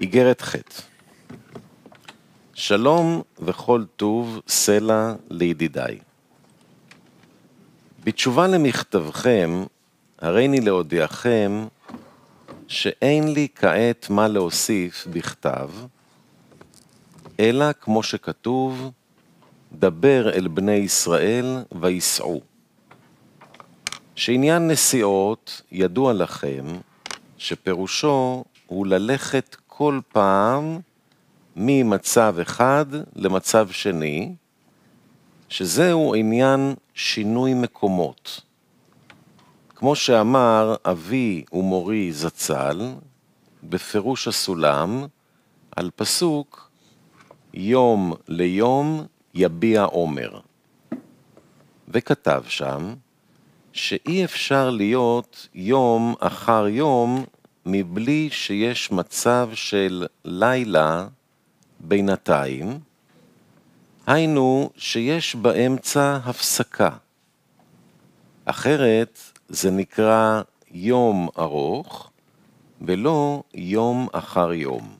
איגרת ח' שלום וכל טוב סלע לידידיי. בתשובה למכתבכם, הריני להודיעכם שאין לי כעת מה להוסיף בכתב, אלא כמו שכתוב, דבר אל בני ישראל ויסעו. שעניין נסיעות ידוע לכם, שפירושו הוא ללכת כל פעם ממצב אחד למצב שני, שזהו עניין שינוי מקומות. כמו שאמר אבי ומורי זצ"ל, בפירוש הסולם, על פסוק יום ליום יביע עומר. וכתב שם שאי אפשר להיות יום אחר יום מבלי שיש מצב של לילה בינתיים, היינו שיש באמצע הפסקה. אחרת זה נקרא יום ארוך, ולא יום אחר יום.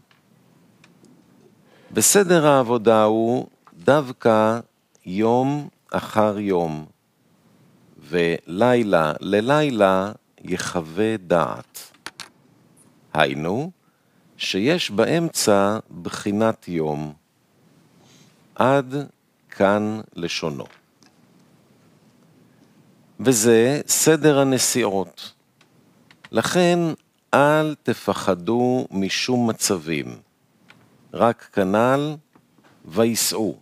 בסדר העבודה הוא דווקא יום אחר יום, ולילה ללילה יחווה דעת. היינו, שיש באמצע בחינת יום. עד כאן לשונו. וזה סדר הנסיעות. לכן אל תפחדו משום מצבים, רק כנ"ל וייסעו,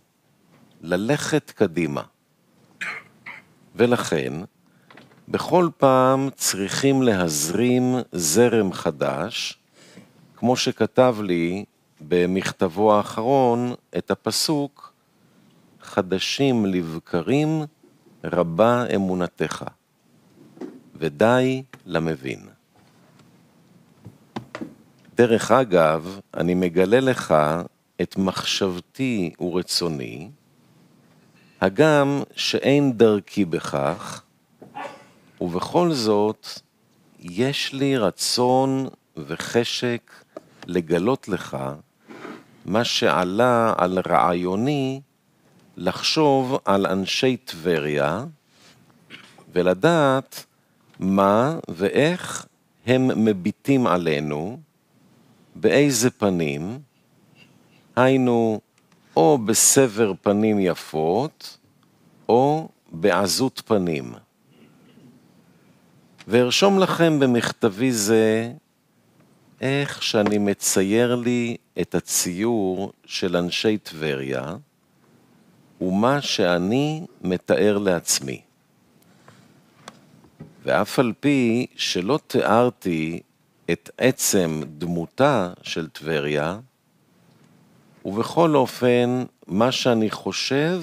ללכת קדימה. ולכן, בכל פעם צריכים להזרים זרם חדש, כמו שכתב לי במכתבו האחרון את הפסוק חדשים לבקרים רבה אמונתך, ודי למבין. דרך אגב, אני מגלה לך את מחשבתי ורצוני, הגם שאין דרכי בכך, ובכל זאת, יש לי רצון וחשק לגלות לך מה שעלה על רעיוני לחשוב על אנשי טבריה ולדעת מה ואיך הם מביטים עלינו, באיזה פנים, היינו או בסבר פנים יפות או בעזות פנים. וארשום לכם במכתבי זה איך שאני מצייר לי את הציור של אנשי טבריה ומה שאני מתאר לעצמי. ואף על פי שלא תיארתי את עצם דמותה של טבריה, ובכל אופן, מה שאני חושב,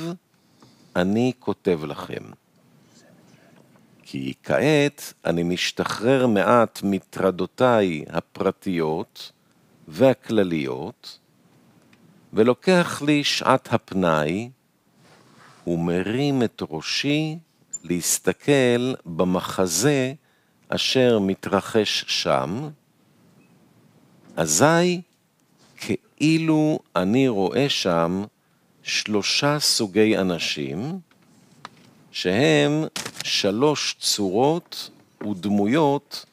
אני כותב לכם. כי כעת אני משתחרר מעט מטרדותיי הפרטיות והכלליות, ולוקח לי שעת הפנאי ומרים את ראשי להסתכל במחזה אשר מתרחש שם, אזי כאילו אני רואה שם שלושה סוגי אנשים, שהם שלוש צורות ודמויות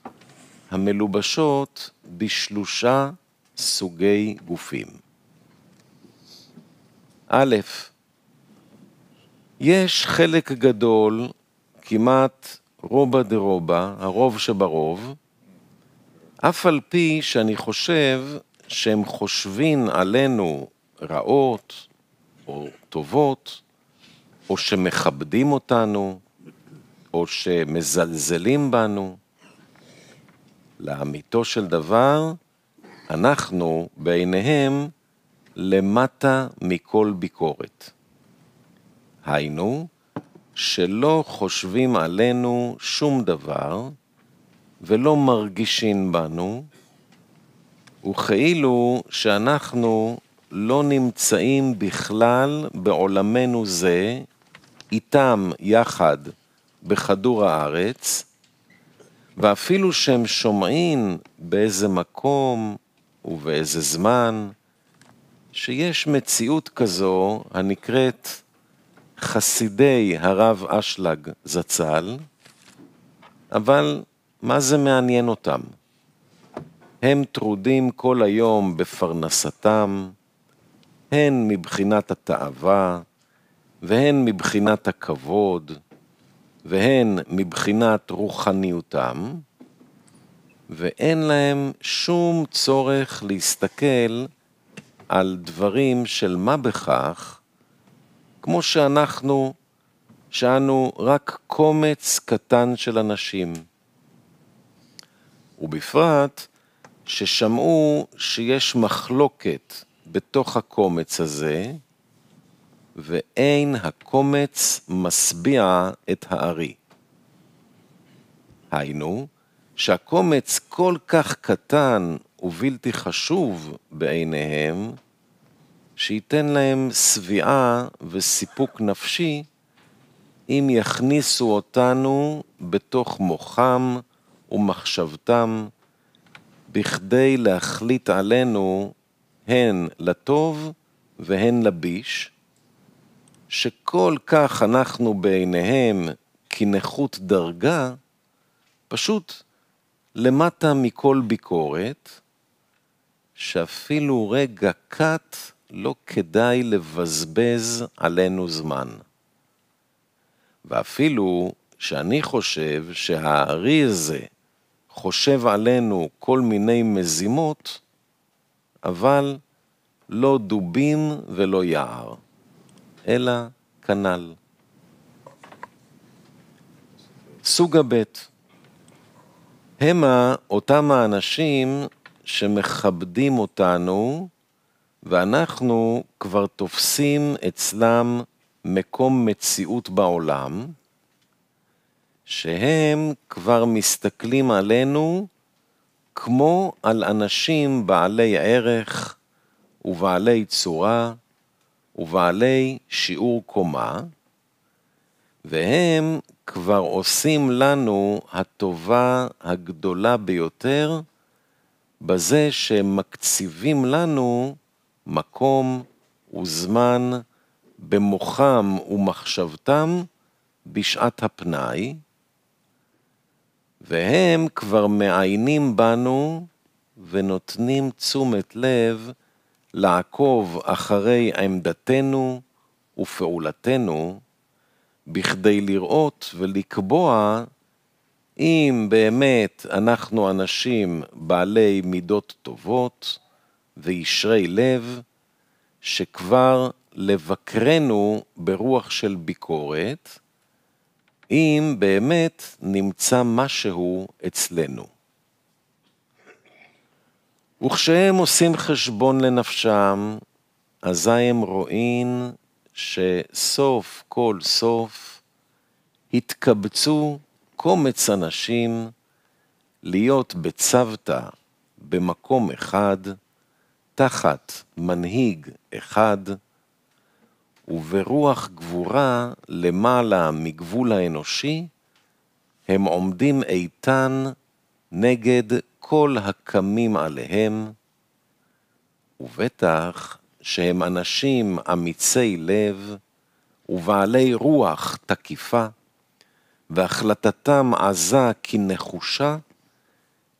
המלובשות בשלושה סוגי גופים. א', יש חלק גדול, כמעט רובה דרובה הרוב שברוב, אף על פי שאני חושב שהם חושבים עלינו רעות או טובות, או שמכבדים אותנו, או שמזלזלים בנו. לאמיתו של דבר, אנחנו בעיניהם למטה מכל ביקורת. היינו, שלא חושבים עלינו שום דבר ולא מרגישים בנו, וכאילו שאנחנו לא נמצאים בכלל בעולמנו זה איתם יחד בכדור הארץ, ואפילו שהם שומעים באיזה מקום ובאיזה זמן, שיש מציאות כזו הנקראת חסידי הרב אשלג זצ"ל, אבל מה זה מעניין אותם? הם טרודים כל היום בפרנסתם, הן מבחינת התאווה, והן מבחינת הכבוד, והן מבחינת רוחניותם, ואין להם שום צורך להסתכל על דברים של מה בכך, כמו שאנחנו, שאנו רק קומץ קטן של אנשים. ובפרט ששמעו שיש מחלוקת בתוך הקומץ הזה, ואין הקומץ משביע את הארי. היינו, שהקומץ כל כך קטן ובלתי חשוב בעיניהם, שייתן להם שביעה וסיפוק נפשי אם יכניסו אותנו בתוך מוחם ומחשבתם, בכדי להחליט עלינו הן לטוב והן לביש, שכל כך אנחנו בעיניהם כנכות דרגה, פשוט למטה מכל ביקורת, שאפילו רגע קט לא כדאי לבזבז עלינו זמן. ואפילו שאני חושב שהארי הזה חושב עלינו כל מיני מזימות, אבל לא דובים ולא יער. אלא כנ"ל. סוג הבית, המה אותם האנשים שמכבדים אותנו, ואנחנו כבר תופסים אצלם מקום מציאות בעולם, שהם כבר מסתכלים עלינו כמו על אנשים בעלי ערך ובעלי צורה, ובעלי שיעור קומה, והם כבר עושים לנו הטובה הגדולה ביותר בזה שהם מקציבים לנו מקום וזמן במוחם ומחשבתם בשעת הפנאי, והם כבר מעיינים בנו ונותנים תשומת לב לעקוב אחרי עמדתנו ופעולתנו, בכדי לראות ולקבוע אם באמת אנחנו אנשים בעלי מידות טובות וישרי לב, שכבר לבקרנו ברוח של ביקורת, אם באמת נמצא משהו אצלנו. וכשהם עושים חשבון לנפשם, אזי הם רואים שסוף כל סוף התקבצו קומץ אנשים להיות בצוותא במקום אחד, תחת מנהיג אחד, וברוח גבורה למעלה מגבול האנושי, הם עומדים איתן נגד כל הקמים עליהם, ובטח שהם אנשים אמיצי לב ובעלי רוח תקיפה, והחלטתם עזה כנחושה,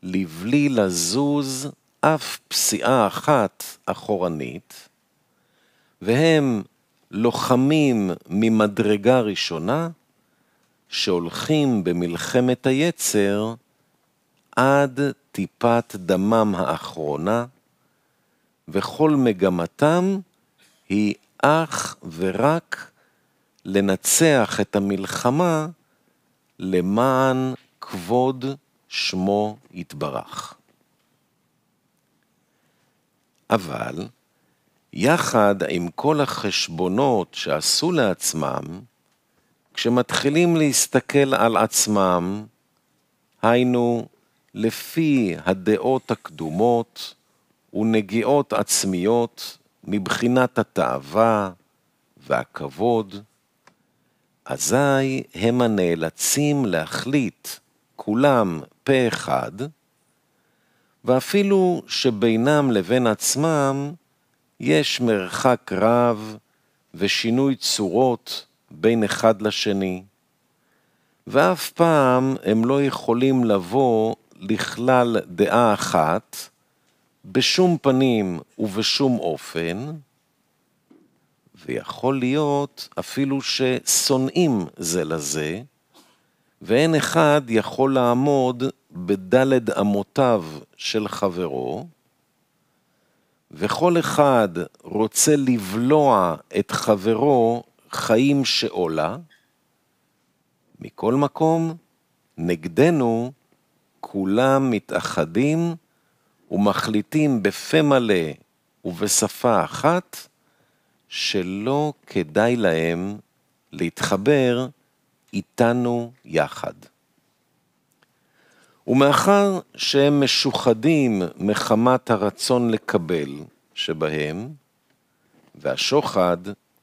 לבלי לזוז אף פסיעה אחת אחורנית, והם לוחמים ממדרגה ראשונה, שהולכים במלחמת היצר עד טיפת דמם האחרונה, וכל מגמתם היא אך ורק לנצח את המלחמה למען כבוד שמו יתברך. אבל, יחד עם כל החשבונות שעשו לעצמם, כשמתחילים להסתכל על עצמם, היינו לפי הדעות הקדומות ונגיעות עצמיות מבחינת התאווה והכבוד, אזי הם הנאלצים להחליט כולם פה אחד, ואפילו שבינם לבין עצמם יש מרחק רב ושינוי צורות בין אחד לשני, ואף פעם הם לא יכולים לבוא לכלל דעה אחת, בשום פנים ובשום אופן, ויכול להיות אפילו ששונאים זה לזה, ואין אחד יכול לעמוד בדלת אמותיו של חברו, וכל אחד רוצה לבלוע את חברו חיים שאולה, מכל מקום, נגדנו כולם מתאחדים ומחליטים בפה מלא ובשפה אחת שלא כדאי להם להתחבר איתנו יחד. ומאחר שהם משוחדים מחמת הרצון לקבל שבהם, והשוחד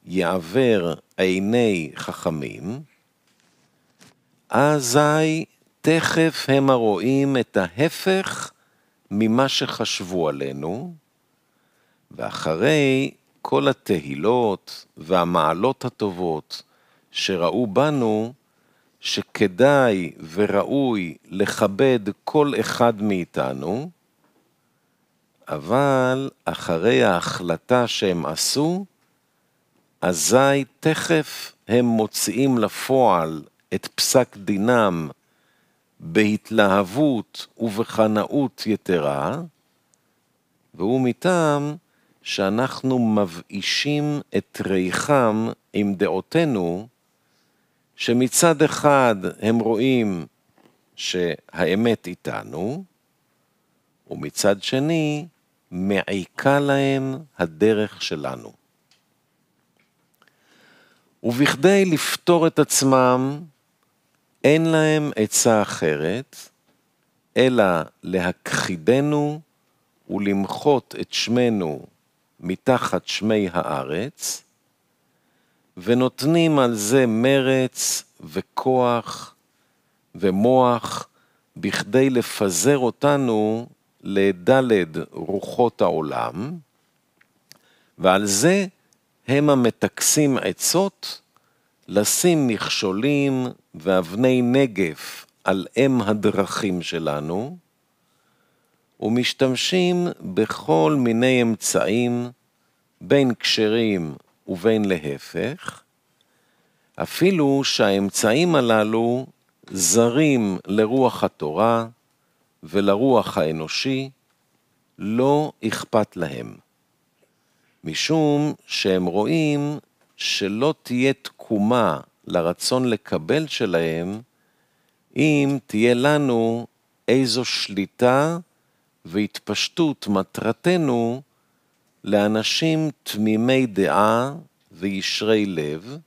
יעבר עיני חכמים, אזי תכף הם הרואים את ההפך ממה שחשבו עלינו, ואחרי כל התהילות והמעלות הטובות שראו בנו, שכדאי וראוי לכבד כל אחד מאיתנו, אבל אחרי ההחלטה שהם עשו, אזי תכף הם מוציאים לפועל את פסק דינם בהתלהבות ובחנאות יתרה, והוא מטעם שאנחנו מבאישים את ריחם עם דעותינו, שמצד אחד הם רואים שהאמת איתנו, ומצד שני מעיקה להם הדרך שלנו. ובכדי לפתור את עצמם אין להם עצה אחרת, אלא להכחידנו ולמחות את שמנו מתחת שמי הארץ, ונותנים על זה מרץ וכוח ומוח בכדי לפזר אותנו לדלת רוחות העולם, ועל זה הם המטכסים עצות לשים מכשולים ואבני נגף על אם הדרכים שלנו, ומשתמשים בכל מיני אמצעים, בין כשרים ובין להפך, אפילו שהאמצעים הללו זרים לרוח התורה ולרוח האנושי, לא אכפת להם, משום שהם רואים שלא תהיה תקומה לרצון לקבל שלהם, אם תהיה לנו איזו שליטה והתפשטות מטרתנו לאנשים תמימי דעה וישרי לב,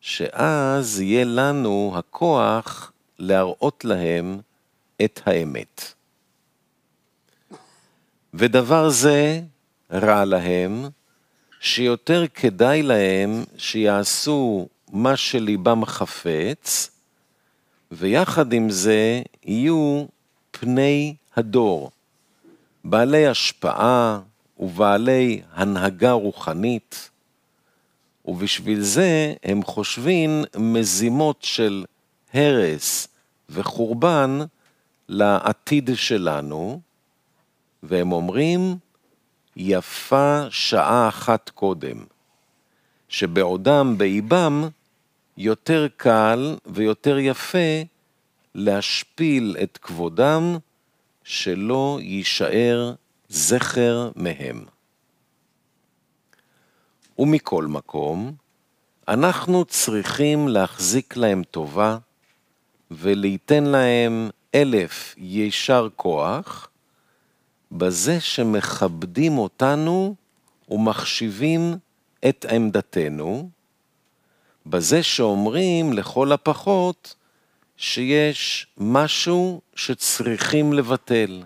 שאז יהיה לנו הכוח להראות להם את האמת. ודבר זה רע להם, שיותר כדאי להם שיעשו מה שליבם חפץ, ויחד עם זה יהיו פני הדור, בעלי השפעה ובעלי הנהגה רוחנית, ובשביל זה הם חושבים מזימות של הרס וחורבן לעתיד שלנו, והם אומרים, יפה שעה אחת קודם, שבעודם באיבם יותר קל ויותר יפה להשפיל את כבודם, שלא יישאר זכר מהם. ומכל מקום, אנחנו צריכים להחזיק להם טובה, וליתן להם אלף יישר כוח, בזה שמכבדים אותנו ומחשיבים את עמדתנו, בזה שאומרים לכל הפחות שיש משהו שצריכים לבטל.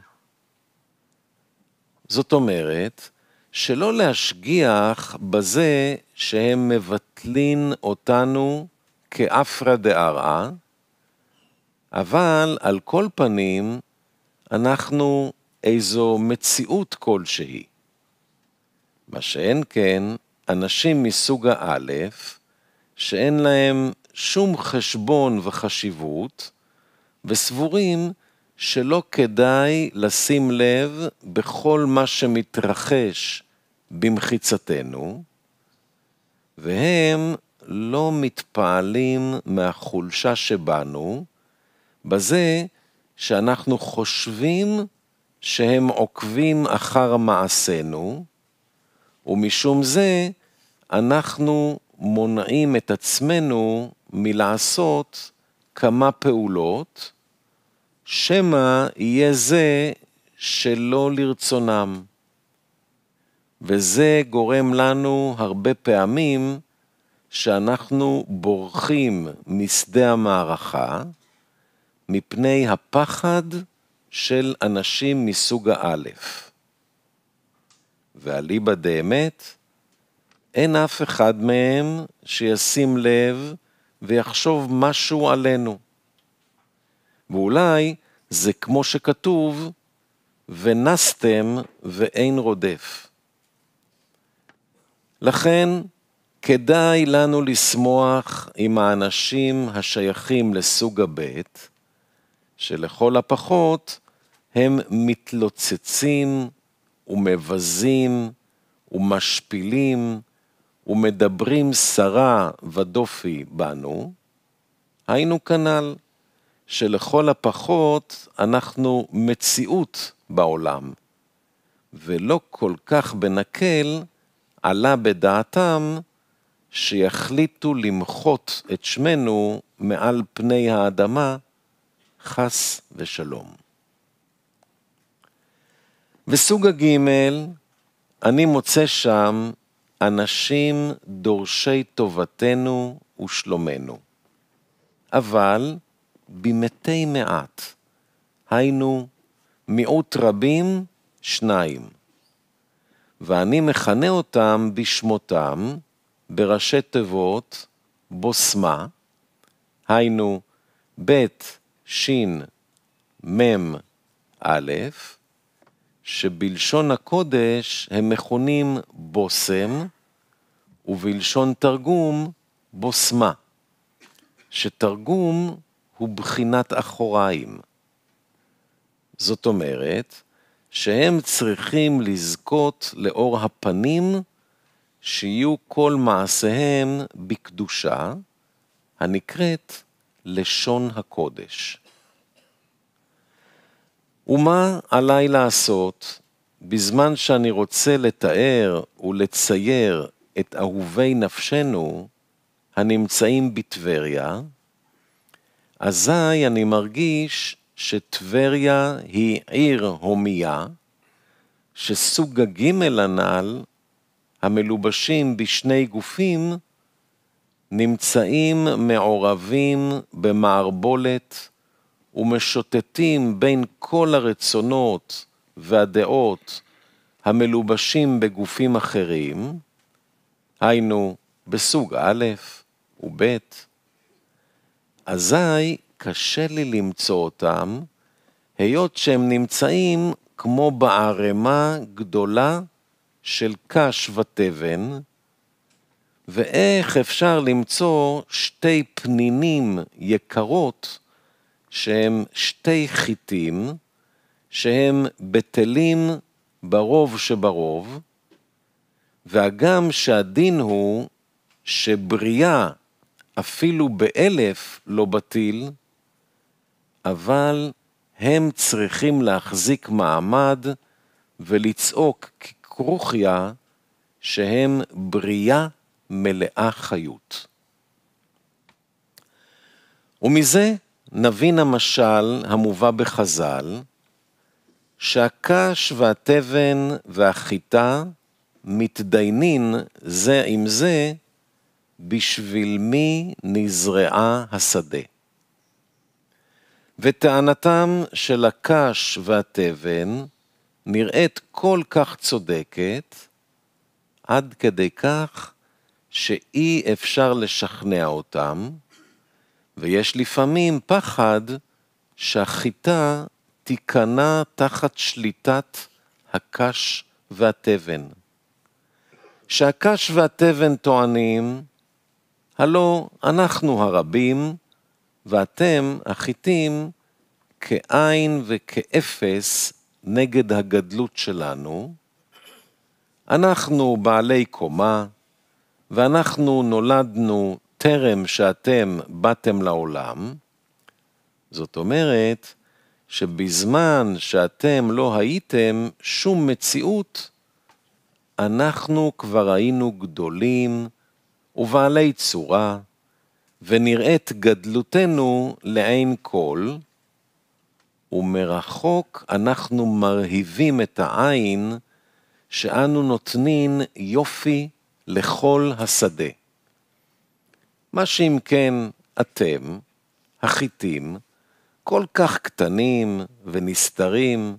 זאת אומרת, שלא להשגיח בזה שהם מבטלים אותנו כאפרא דארעא, אבל על כל פנים, אנחנו איזו מציאות כלשהי. מה שאין כן, אנשים מסוג האלף, שאין להם שום חשבון וחשיבות, וסבורים שלא כדאי לשים לב בכל מה שמתרחש במחיצתנו, והם לא מתפעלים מהחולשה שבנו, בזה שאנחנו חושבים שהם עוקבים אחר מעשינו, ומשום זה אנחנו מונעים את עצמנו מלעשות כמה פעולות, שמא יהיה זה שלא לרצונם. וזה גורם לנו הרבה פעמים שאנחנו בורחים משדה המערכה מפני הפחד של אנשים מסוג האלף. ואליבא דאמת, אין אף אחד מהם שישים לב ויחשוב משהו עלינו. ואולי זה כמו שכתוב, ונסתם ואין רודף. לכן, כדאי לנו לשמוח עם האנשים השייכים לסוג הבית, שלכל הפחות הם מתלוצצים ומבזים ומשפילים ומדברים סרה ודופי בנו, היינו כנ"ל, שלכל הפחות אנחנו מציאות בעולם, ולא כל כך בנקל עלה בדעתם שיחליטו למחות את שמנו מעל פני האדמה חס ושלום. בסוג הגימל, אני מוצא שם אנשים דורשי טובתנו ושלומנו. אבל במתי מעט, היינו מיעוט רבים, שניים. ואני מכנה אותם בשמותם, בראשי תיבות, בוסמה, היינו בית שמ"א, שבלשון הקודש הם מכונים בושם, ובלשון תרגום בושמה, שתרגום הוא בחינת אחוריים. זאת אומרת, שהם צריכים לזכות לאור הפנים שיהיו כל מעשיהם בקדושה, הנקראת לשון הקודש. ומה עליי לעשות בזמן שאני רוצה לתאר ולצייר את אהובי נפשנו הנמצאים בטבריה, אזי אני מרגיש שטבריה היא עיר הומייה, שסוג הגימל הנ"ל, המלובשים בשני גופים, נמצאים מעורבים במערבולת ומשוטטים בין כל הרצונות והדעות המלובשים בגופים אחרים, היינו בסוג א' וב', אזי קשה לי למצוא אותם, היות שהם נמצאים כמו בערימה גדולה של קש ותבן, ואיך אפשר למצוא שתי פנינים יקרות שהם שתי חיטים, שהם בטלים ברוב שברוב, והגם שהדין הוא שבריאה אפילו באלף לא בטיל, אבל הם צריכים להחזיק מעמד ולצעוק ככרוכיה שהם בריאה מלאה חיות. ומזה נבין המשל המובא בחז"ל, שהקש והתבן והחיטה מתדיינים זה עם זה, בשביל מי נזרעה השדה. וטענתם של הקש והתבן נראית כל כך צודקת, עד כדי כך שאי אפשר לשכנע אותם, ויש לפעמים פחד שהחיטה תיכנע תחת שליטת הקש והתבן. שהקש והתבן טוענים, הלא אנחנו הרבים, ואתם, החיטים, כאין וכאפס נגד הגדלות שלנו. אנחנו בעלי קומה, ואנחנו נולדנו טרם שאתם באתם לעולם, זאת אומרת שבזמן שאתם לא הייתם שום מציאות, אנחנו כבר היינו גדולים ובעלי צורה, ונראית גדלותנו לעין כל, ומרחוק אנחנו מרהיבים את העין שאנו נותנים יופי לכל השדה. מה שאם כן אתם, החיתים, כל כך קטנים ונסתרים,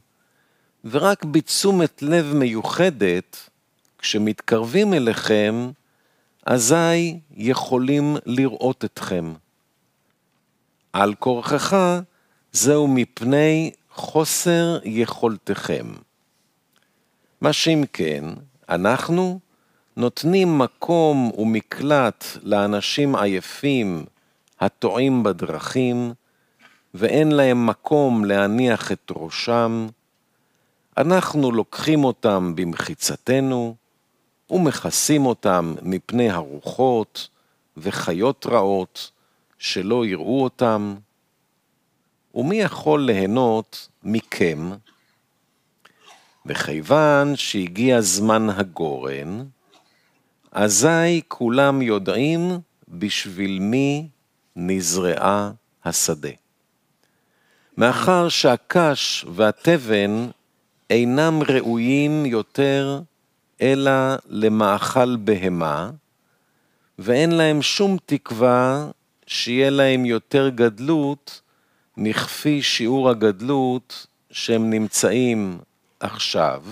ורק בתשומת לב מיוחדת, כשמתקרבים אליכם, אזי יכולים לראות אתכם. על כורכך, זהו מפני חוסר יכולתכם. מה שאם כן, אנחנו, נותנים מקום ומקלט לאנשים עייפים הטועים בדרכים, ואין להם מקום להניח את ראשם, אנחנו לוקחים אותם במחיצתנו, ומכסים אותם מפני הרוחות וחיות רעות, שלא יראו אותם. ומי יכול ליהנות מכם? וכיוון שהגיע זמן הגורן, אזי כולם יודעים בשביל מי נזרעה השדה. מאחר שהקש והתבן אינם ראויים יותר אלא למאכל בהמה, ואין להם שום תקווה שיהיה להם יותר גדלות מכפי שיעור הגדלות שהם נמצאים עכשיו,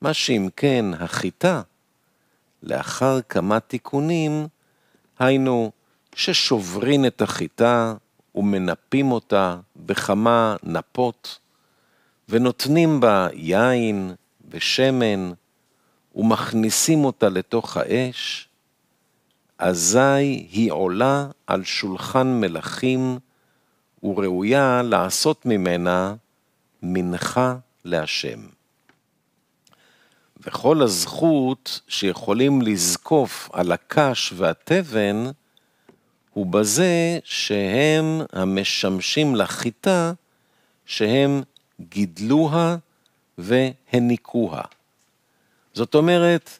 מה שאם כן החיטה, לאחר כמה תיקונים, היינו ששוברים את החיטה ומנפים אותה בכמה נפות, ונותנים בה יין ושמן, ומכניסים אותה לתוך האש, אזי היא עולה על שולחן מלכים, וראויה לעשות ממנה מנחה להשם. וכל הזכות שיכולים לזקוף על הקש והתבן, הוא בזה שהם המשמשים לחיטה, שהם גידלוה והניקוה. זאת אומרת,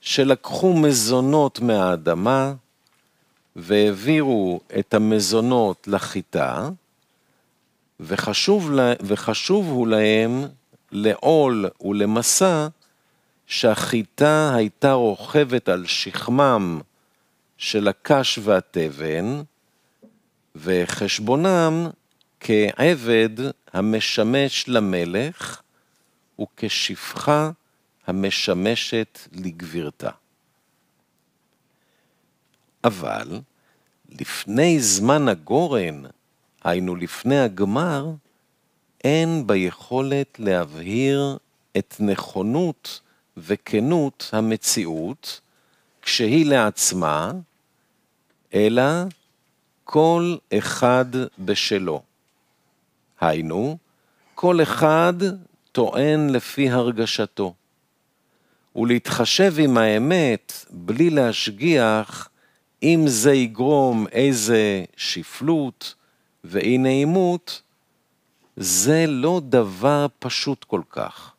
שלקחו מזונות מהאדמה והעבירו את המזונות לחיטה, וחשוב, לה, וחשוב הוא להם לעול ולמסע שהחיטה הייתה רוכבת על שכמם של הקש והתבן, וחשבונם כעבד המשמש למלך וכשפחה המשמשת לגבירתה. אבל לפני זמן הגורן, היינו לפני הגמר, אין ביכולת להבהיר את נכונות וכנות המציאות כשהיא לעצמה, אלא כל אחד בשלו. היינו, כל אחד טוען לפי הרגשתו, ולהתחשב עם האמת בלי להשגיח אם זה יגרום איזה שפלות ואי נעימות, זה לא דבר פשוט כל כך.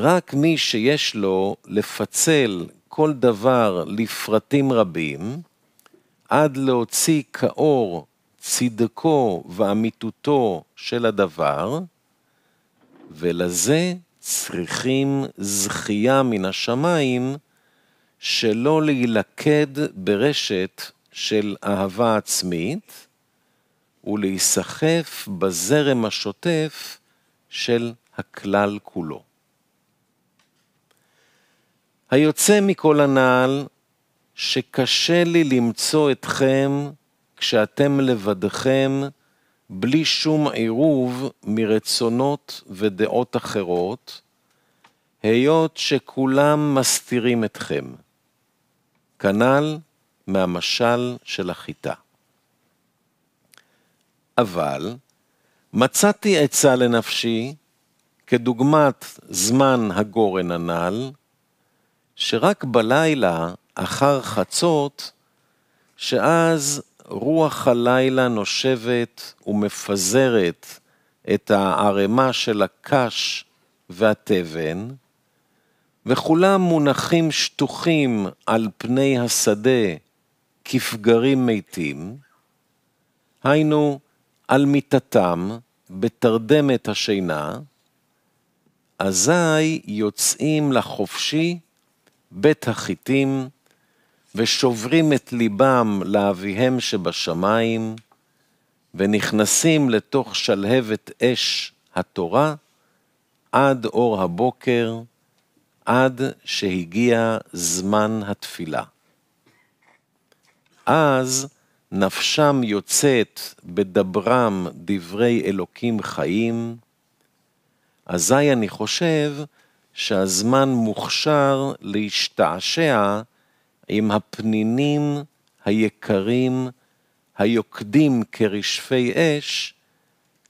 רק מי שיש לו לפצל כל דבר לפרטים רבים, עד להוציא כאור צדקו ואמיתותו של הדבר, ולזה צריכים זכייה מן השמיים, שלא להילכד ברשת של אהבה עצמית, ולהיסחף בזרם השוטף של הכלל כולו. היוצא מכל הנעל, שקשה לי למצוא אתכם כשאתם לבדכם, בלי שום עירוב מרצונות ודעות אחרות, היות שכולם מסתירים אתכם. כנ"ל מהמשל של החיטה. אבל מצאתי עצה לנפשי, כדוגמת זמן הגורן הנ"ל, שרק בלילה, אחר חצות, שאז רוח הלילה נושבת ומפזרת את הערימה של הקש והתבן, וכולם מונחים שטוחים על פני השדה כפגרים מתים, היינו על מיטתם בתרדמת השינה, אזי יוצאים לחופשי בית החיטים, ושוברים את ליבם לאביהם שבשמיים, ונכנסים לתוך שלהבת אש התורה, עד אור הבוקר, עד שהגיע זמן התפילה. אז נפשם יוצאת בדברם דברי אלוקים חיים, אזי אני חושב שהזמן מוכשר להשתעשע עם הפנינים היקרים, היוקדים כרשפי אש,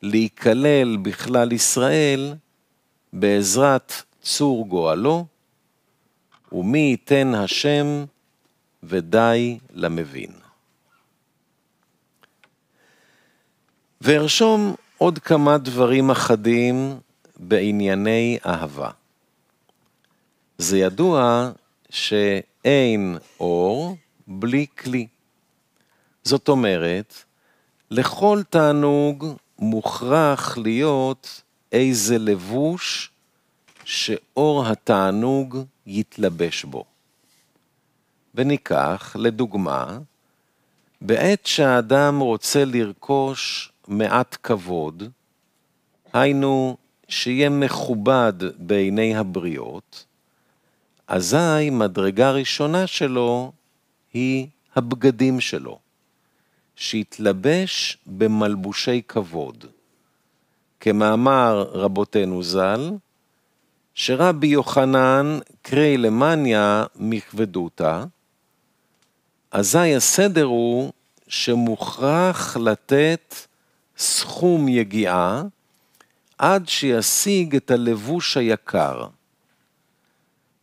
להיכלל בכלל ישראל בעזרת צור גואלו, ומי ייתן השם ודי למבין. וארשום עוד כמה דברים אחדים בענייני אהבה. זה ידוע שאין אור בלי כלי. זאת אומרת, לכל תענוג מוכרח להיות איזה לבוש שאור התענוג יתלבש בו. וניקח, לדוגמה, בעת שהאדם רוצה לרכוש מעט כבוד, היינו שיהיה מכובד בעיני הבריות, אזי מדרגה ראשונה שלו היא הבגדים שלו, שהתלבש במלבושי כבוד. כמאמר רבותינו ז"ל, שרבי יוחנן קרי למניה מכבדותה, אזי הסדר הוא שמוכרח לתת סכום יגיעה עד שישיג את הלבוש היקר.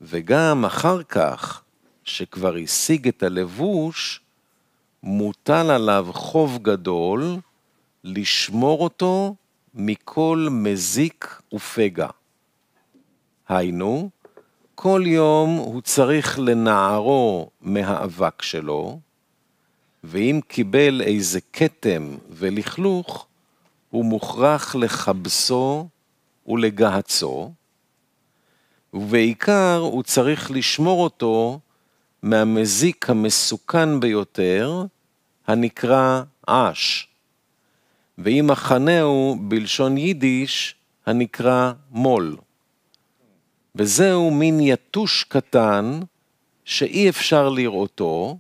וגם אחר כך, שכבר השיג את הלבוש, מוטל עליו חוב גדול לשמור אותו מכל מזיק ופגע. היינו, כל יום הוא צריך לנערו מהאבק שלו, ואם קיבל איזה כתם ולכלוך, הוא מוכרח לכבסו ולגהצו, ובעיקר הוא צריך לשמור אותו מהמזיק המסוכן ביותר, הנקרא אש. ואם מחנהו בלשון יידיש, הנקרא מו"ל. וזהו מין יתוש קטן שאי אפשר לראותו,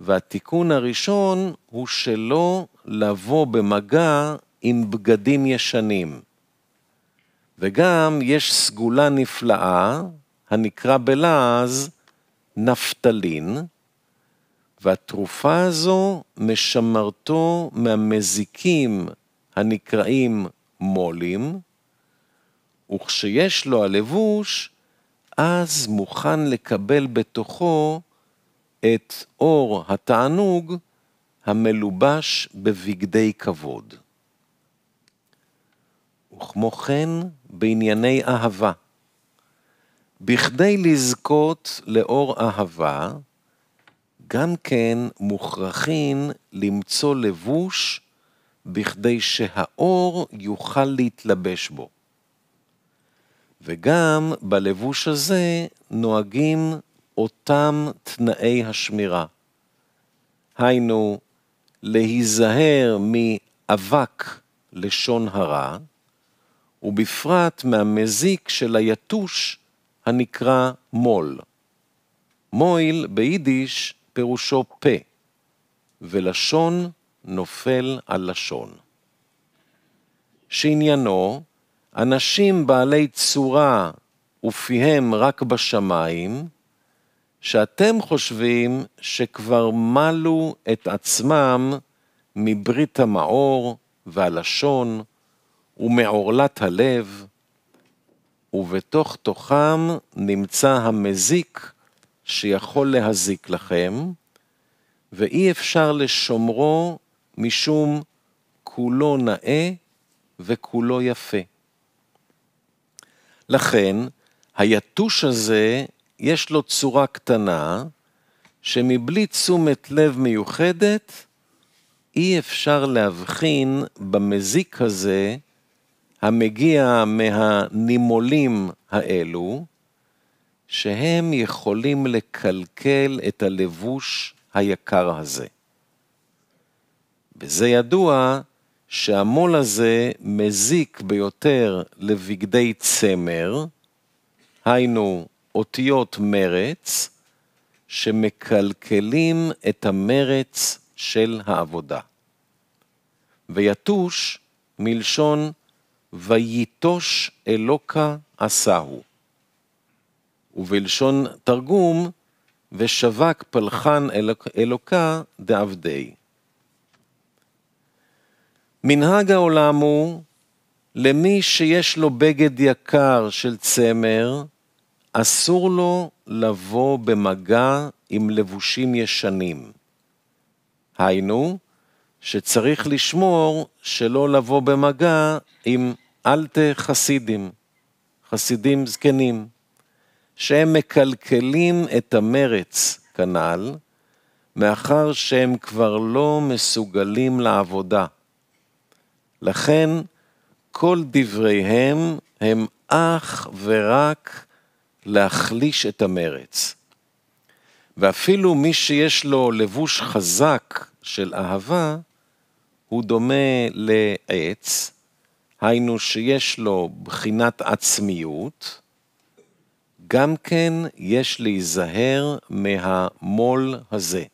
והתיקון הראשון הוא שלא לבוא במגע עם בגדים ישנים. וגם יש סגולה נפלאה, הנקרא בלעז נפטלין, והתרופה הזו משמרתו מהמזיקים הנקראים מו"לים, וכשיש לו הלבוש, אז מוכן לקבל בתוכו את אור התענוג המלובש בבגדי כבוד. וכמו כן, בענייני אהבה. בכדי לזכות לאור אהבה, גם כן מוכרחים למצוא לבוש בכדי שהאור יוכל להתלבש בו. וגם בלבוש הזה נוהגים אותם תנאי השמירה. היינו, להיזהר מאבק לשון הרע, ובפרט מהמזיק של היתוש הנקרא מול. מויל ביידיש פירושו פה, ולשון נופל על לשון. שעניינו אנשים בעלי צורה ופיהם רק בשמיים, שאתם חושבים שכבר מלו את עצמם מברית המאור והלשון ומעורלת הלב, ובתוך תוכם נמצא המזיק שיכול להזיק לכם, ואי אפשר לשומרו משום כולו נאה וכולו יפה. לכן, היתוש הזה יש לו צורה קטנה, שמבלי תשומת לב מיוחדת, אי אפשר להבחין במזיק הזה המגיע מהנימולים האלו, שהם יכולים לקלקל את הלבוש היקר הזה. וזה ידוע שהמו"ל הזה מזיק ביותר לבגדי צמר, היינו אותיות מרץ, שמקלקלים את המרץ של העבודה. ויתוש מלשון ויטוש אלוקה עשהו. ובלשון תרגום, ושבק פלחן אלוק, אלוקה דעבדי. מנהג העולם הוא, למי שיש לו בגד יקר של צמר, אסור לו לבוא במגע עם לבושים ישנים. היינו, שצריך לשמור שלא לבוא במגע עם אלטה חסידים, חסידים זקנים, שהם מקלקלים את המרץ כנ"ל, מאחר שהם כבר לא מסוגלים לעבודה. לכן, כל דבריהם הם אך ורק להחליש את המרץ. ואפילו מי שיש לו לבוש חזק של אהבה, הוא דומה לעץ, היינו שיש לו בחינת עצמיות, גם כן יש להיזהר מהמו"ל הזה.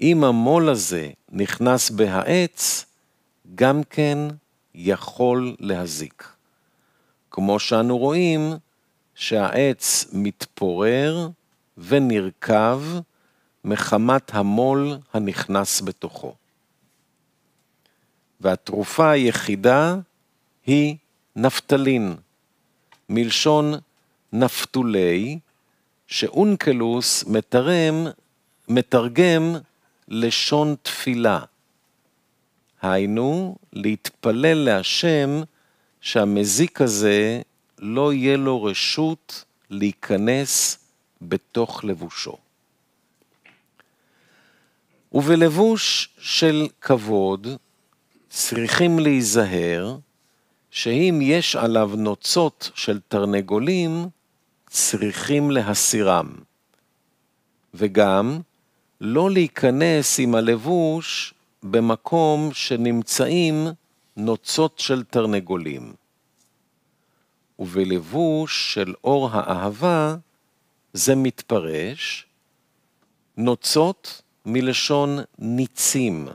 אם המו"ל הזה נכנס בהעץ, גם כן יכול להזיק. כמו שאנו רואים שהעץ מתפורר ונרקב מחמת המו"ל הנכנס בתוכו. והתרופה היחידה היא נפתלין, מלשון נפתולי, שאונקלוס מתרם, מתרגם לשון תפילה. היינו, להתפלל להשם שהמזיק הזה לא יהיה לו רשות להיכנס בתוך לבושו. ובלבוש של כבוד, צריכים להיזהר שאם יש עליו נוצות של תרנגולים, צריכים להסירם. וגם לא להיכנס עם הלבוש במקום שנמצאים נוצות של תרנגולים. ובלבוש של אור האהבה זה מתפרש נוצות מלשון ניצים,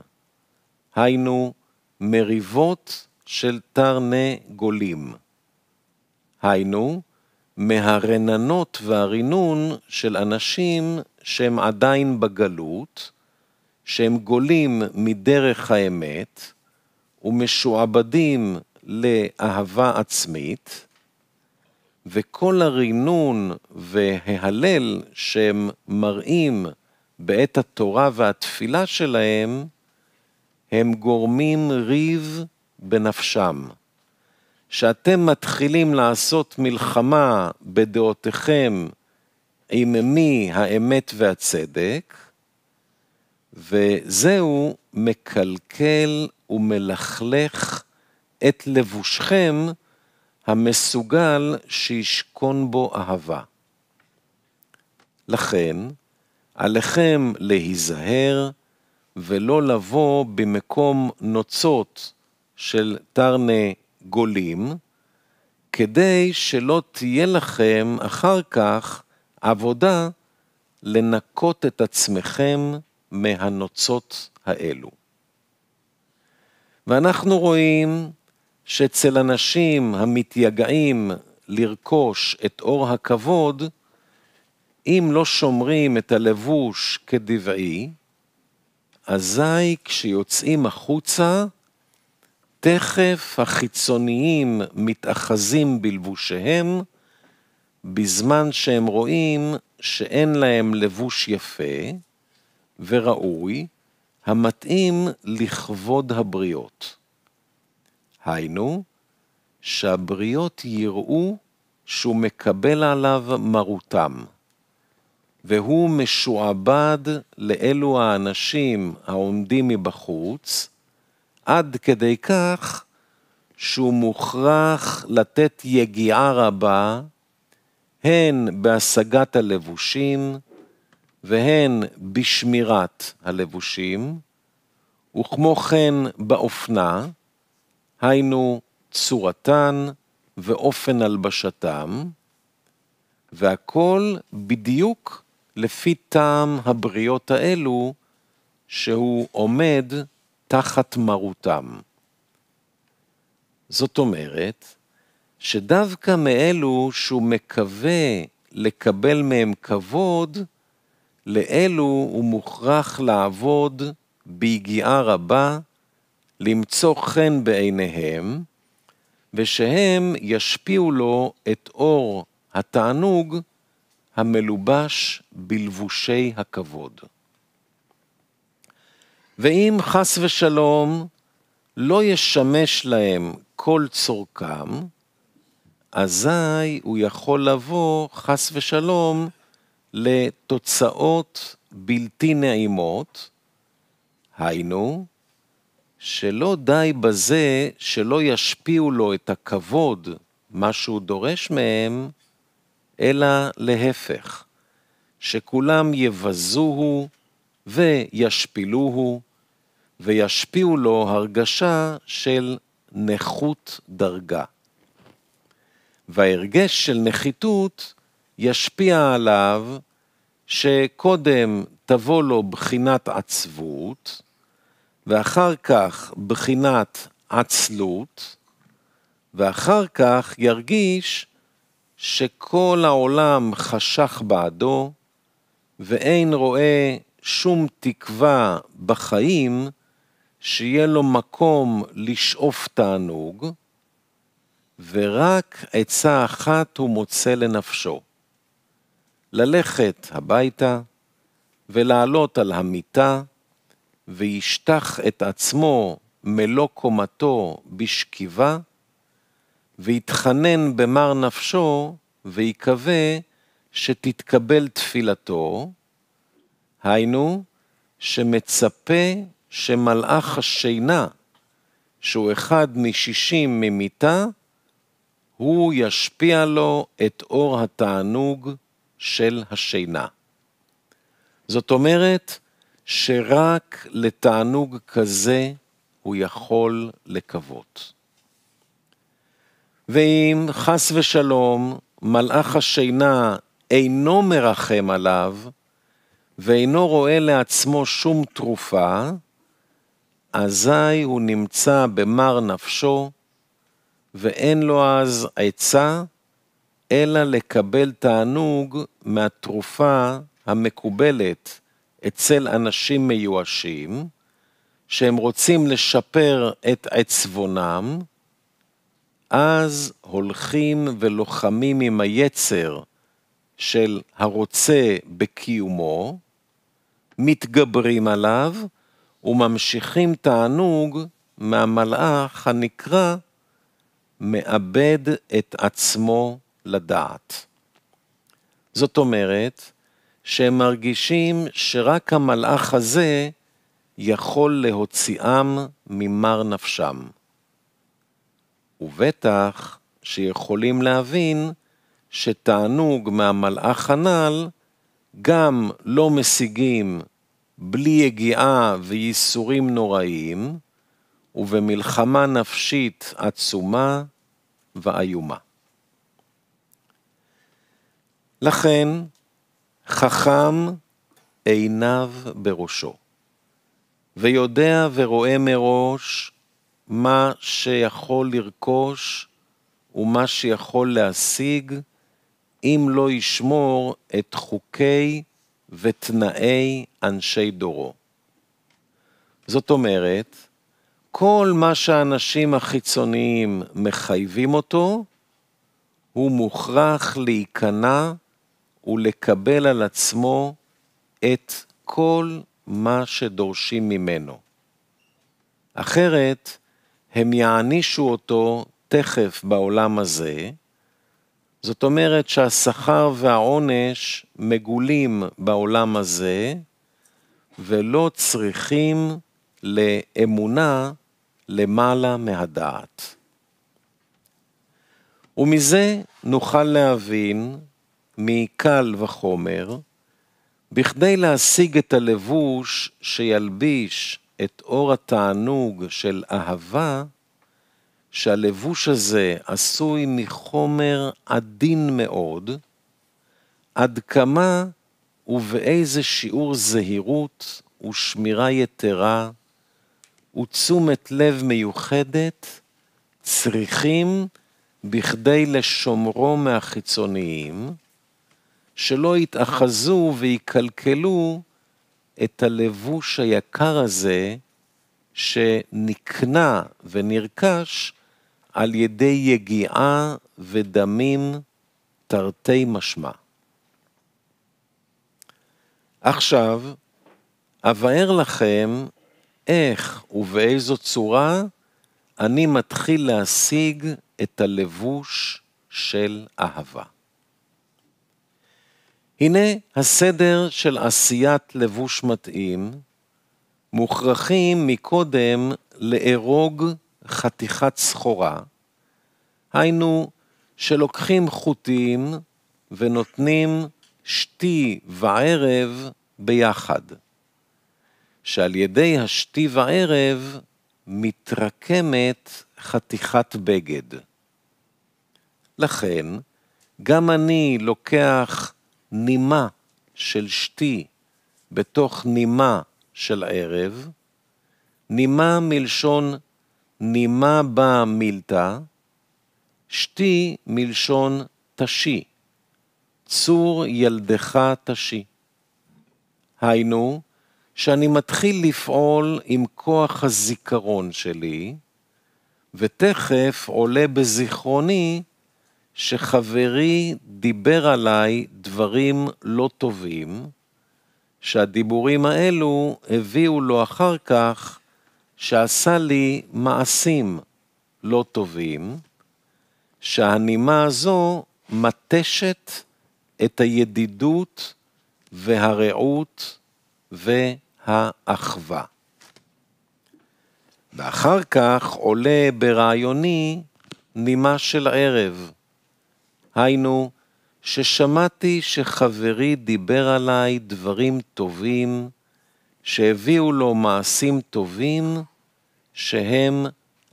היינו מריבות של תרנגולים. היינו, מהרננות והרינון של אנשים שהם עדיין בגלות, שהם גולים מדרך האמת ומשועבדים לאהבה עצמית, וכל הרינון וההלל שהם מראים בעת התורה והתפילה שלהם, הם גורמים ריב בנפשם. כשאתם מתחילים לעשות מלחמה בדעותיכם עם מי האמת והצדק, וזהו מקלקל ומלכלך את לבושכם המסוגל שישכון בו אהבה. לכן, עליכם להיזהר ולא לבוא במקום נוצות של טרני גולים, כדי שלא תהיה לכם אחר כך עבודה לנקות את עצמכם מהנוצות האלו. ואנחנו רואים שאצל אנשים המתייגעים לרכוש את אור הכבוד, אם לא שומרים את הלבוש כדבעי, אזי כשיוצאים החוצה, תכף החיצוניים מתאחזים בלבושיהם, בזמן שהם רואים שאין להם לבוש יפה וראוי, המתאים לכבוד הבריות. היינו, שהבריות יראו שהוא מקבל עליו מרותם. והוא משועבד לאלו האנשים העומדים מבחוץ, עד כדי כך שהוא מוכרח לתת יגיעה רבה, הן בהשגת הלבושים והן בשמירת הלבושים, וכמו כן באופנה, היינו צורתן ואופן הלבשתם, והכל בדיוק לפי טעם הבריות האלו, שהוא עומד תחת מרותם. זאת אומרת, שדווקא מאלו שהוא מקווה לקבל מהם כבוד, לאלו הוא מוכרח לעבוד ביגיעה רבה, למצוא חן בעיניהם, ושהם ישפיעו לו את אור התענוג המלובש בלבושי הכבוד. ואם חס ושלום לא ישמש להם כל צורכם, אזי הוא יכול לבוא, חס ושלום, לתוצאות בלתי נעימות, היינו, שלא די בזה שלא ישפיעו לו את הכבוד, מה שהוא דורש מהם, אלא להפך, שכולם יבזוהו וישפילוהו, וישפיעו לו הרגשה של נכות דרגה. וההרגש של נחיתות ישפיע עליו שקודם תבוא לו בחינת עצבות, ואחר כך בחינת עצלות, ואחר כך ירגיש שכל העולם חשך בעדו, ואין רואה שום תקווה בחיים שיהיה לו מקום לשאוף תענוג, ורק עצה אחת הוא מוצא לנפשו, ללכת הביתה ולעלות על המיטה, וישטח את עצמו מלוא קומתו בשכיבה, ויתחנן במר נפשו, ויקווה שתתקבל תפילתו, היינו, שמצפה שמלאך השינה, שהוא אחד משישים ממיתה, הוא ישפיע לו את אור התענוג של השינה. זאת אומרת שרק לתענוג כזה הוא יכול לקוות. ואם חס ושלום מלאך השינה אינו מרחם עליו, ואינו רואה לעצמו שום תרופה, אזי הוא נמצא במר נפשו, ואין לו אז עצה, אלא לקבל תענוג מהתרופה המקובלת אצל אנשים מיואשים, שהם רוצים לשפר את עצבונם, אז הולכים ולוחמים עם היצר של הרוצה בקיומו, מתגברים עליו וממשיכים תענוג מהמלאך הנקרא מאבד את עצמו לדעת. זאת אומרת, שהם מרגישים שרק המלאך הזה יכול להוציאם ממר נפשם. ובטח שיכולים להבין שתענוג מהמלאך הנ"ל גם לא משיגים בלי יגיעה וייסורים נוראיים, ובמלחמה נפשית עצומה ואיומה. לכן, חכם עיניו בראשו, ויודע ורואה מראש מה שיכול לרכוש ומה שיכול להשיג, אם לא ישמור את חוקי ותנאי אנשי דורו. זאת אומרת, כל מה שהאנשים החיצוניים מחייבים אותו, הוא מוכרח להיכנע ולקבל על עצמו את כל מה שדורשים ממנו. אחרת, הם יענישו אותו תכף בעולם הזה. זאת אומרת שהשכר והעונש מגולים בעולם הזה, ולא צריכים לאמונה למעלה מהדעת. ומזה נוכל להבין מקל וחומר, בכדי להשיג את הלבוש שילביש את אור התענוג של אהבה, שהלבוש הזה עשוי מחומר עדין מאוד, עד כמה ובאיזה שיעור זהירות ושמירה יתרה ותשומת לב מיוחדת צריכים בכדי לשומרו מהחיצוניים, שלא יתאחזו ויקלקלו את הלבוש היקר הזה שנקנה ונרכש על ידי יגיעה ודמים תרתי משמע. עכשיו, אבאר לכם איך ובאיזו צורה אני מתחיל להשיג את הלבוש של אהבה. הנה הסדר של עשיית לבוש מתאים, מוכרחים מקודם לארוג חתיכת סחורה, היינו שלוקחים חוטים ונותנים שתי וערב ביחד, שעל ידי השתי וערב מתרקמת חתיכת בגד. לכן, גם אני לוקח נימה של שתי בתוך נימה של ערב, נימה מלשון נימה בה מילתא, שתי מלשון תשי, צור ילדך תשי. היינו, שאני מתחיל לפעול עם כוח הזיכרון שלי, ותכף עולה בזיכרוני שחברי דיבר עליי דברים לא טובים, שהדיבורים האלו הביאו לו אחר כך שעשה לי מעשים לא טובים, שהנימה הזו מתשת את הידידות והרעות והאחווה. ואחר כך עולה ברעיוני נימה של ערב. היינו, ששמעתי שחברי דיבר עליי דברים טובים, שהביאו לו מעשים טובים, שהם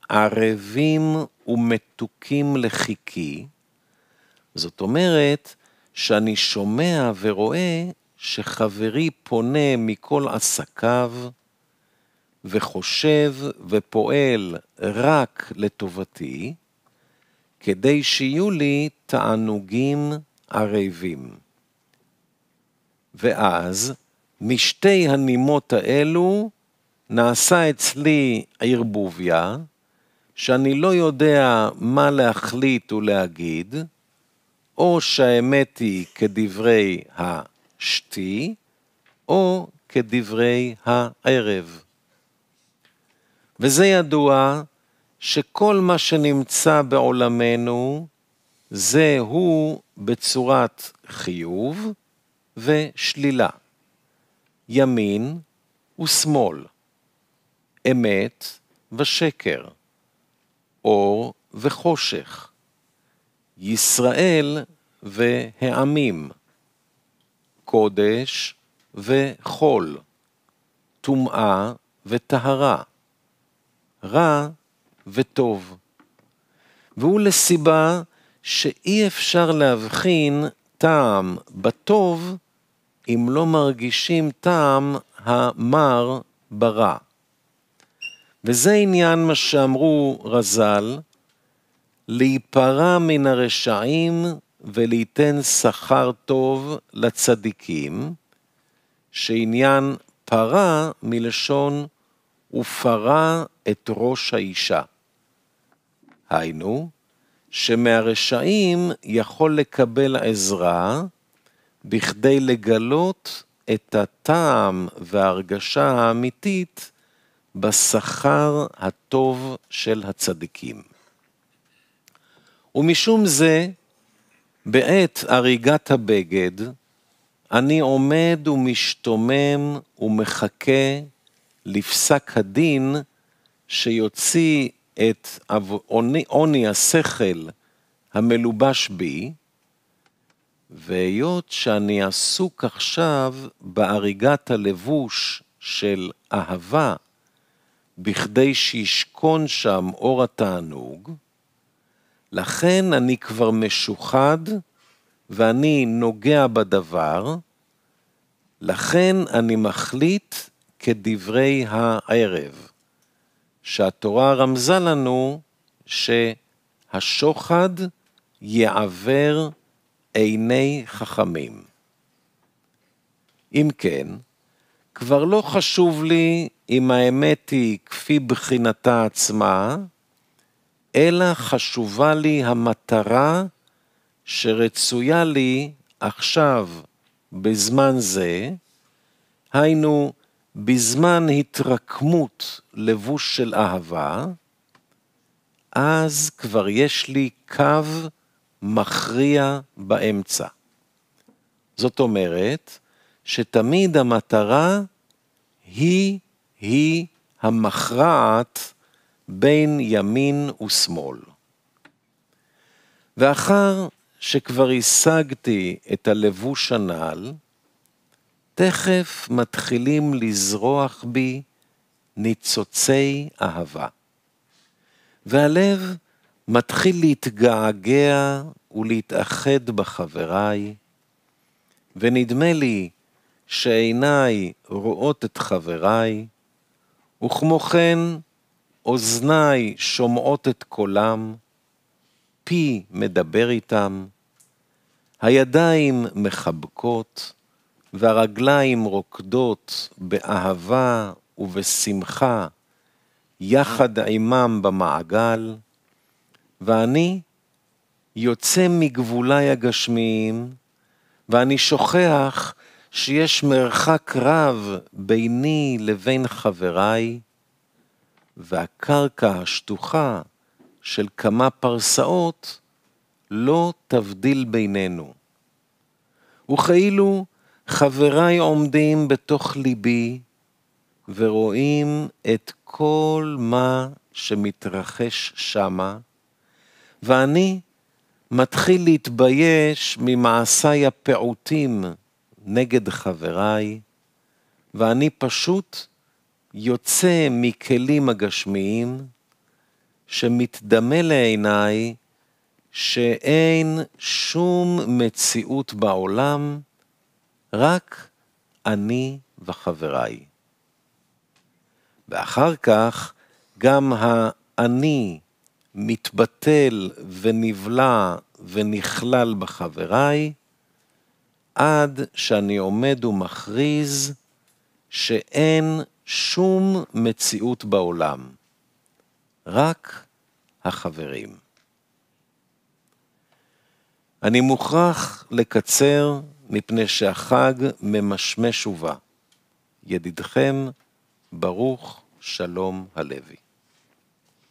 ערבים ומתוקים לחיקי. זאת אומרת, שאני שומע ורואה שחברי פונה מכל עסקיו, וחושב ופועל רק לטובתי, כדי שיהיו לי תענוגים ערבים. ואז, משתי הנימות האלו, נעשה אצלי ערבוביה, שאני לא יודע מה להחליט ולהגיד, או שהאמת היא כדברי השתי, או כדברי הערב. וזה ידוע שכל מה שנמצא בעולמנו זה הוא בצורת חיוב ושלילה, ימין ושמאל, אמת ושקר, אור וחושך, ישראל והעמים, קודש וחול, טומאה וטהרה, רע וטוב. והוא לסיבה שאי אפשר להבחין טעם בטוב אם לא מרגישים טעם המר ברע. וזה עניין מה שאמרו רז"ל, להיפרע מן הרשעים וליתן שכר טוב לצדיקים, שעניין פרה מלשון ופרה את ראש האישה. היינו, שמהרשעים יכול לקבל עזרה בכדי לגלות את הטעם וההרגשה האמיתית בשכר הטוב של הצדיקים. ומשום זה, בעת הריגת הבגד, אני עומד ומשתומם ומחכה לפסק הדין שיוציא את עוני, עוני השכל המלובש בי, והיות שאני עסוק עכשיו בהריגת הלבוש של אהבה, בכדי שישכון שם אור התענוג, לכן אני כבר משוחד ואני נוגע בדבר, לכן אני מחליט כדברי הערב. שהתורה רמזה לנו שהשוחד יעבר עיני חכמים. אם כן, כבר לא חשוב לי אם האמת היא כפי בחינתה עצמה, אלא חשובה לי המטרה שרצויה לי עכשיו, בזמן זה, היינו בזמן התרקמות לבוש של אהבה, אז כבר יש לי קו מכריע באמצע. זאת אומרת, שתמיד המטרה היא, היא המכרעת בין ימין ושמאל. ואחר שכבר השגתי את הלבוש הנ"ל, תכף מתחילים לזרוח בי ניצוצי אהבה. והלב מתחיל להתגעגע ולהתאחד בחבריי, ונדמה לי שעיניי רואות את חבריי, וכמו כן אוזניי שומעות את קולם, פי מדבר איתם, הידיים מחבקות, והרגליים רוקדות באהבה ובשמחה, יחד עמם במעגל, ואני יוצא מגבולי הגשמיים, ואני שוכח שיש מרחק רב ביני לבין חבריי, והקרקע השטוחה של כמה פרסאות לא תבדיל בינינו. וכאילו חבריי עומדים בתוך ליבי ורואים את כל מה שמתרחש שמה, ואני מתחיל להתבייש ממעשיי הפעוטים נגד חבריי, ואני פשוט יוצא מכלים הגשמיים, שמתדמה לעיניי שאין שום מציאות בעולם רק אני וחבריי. ואחר כך גם האני מתבטל ונבלע ונכלל בחבריי, עד שאני עומד ומכריז שאין שום מציאות בעולם, רק החברים. אני מוכרח לקצר מפני שהחג ממשמש ובא. ידידכם, ברוך שלום הלוי.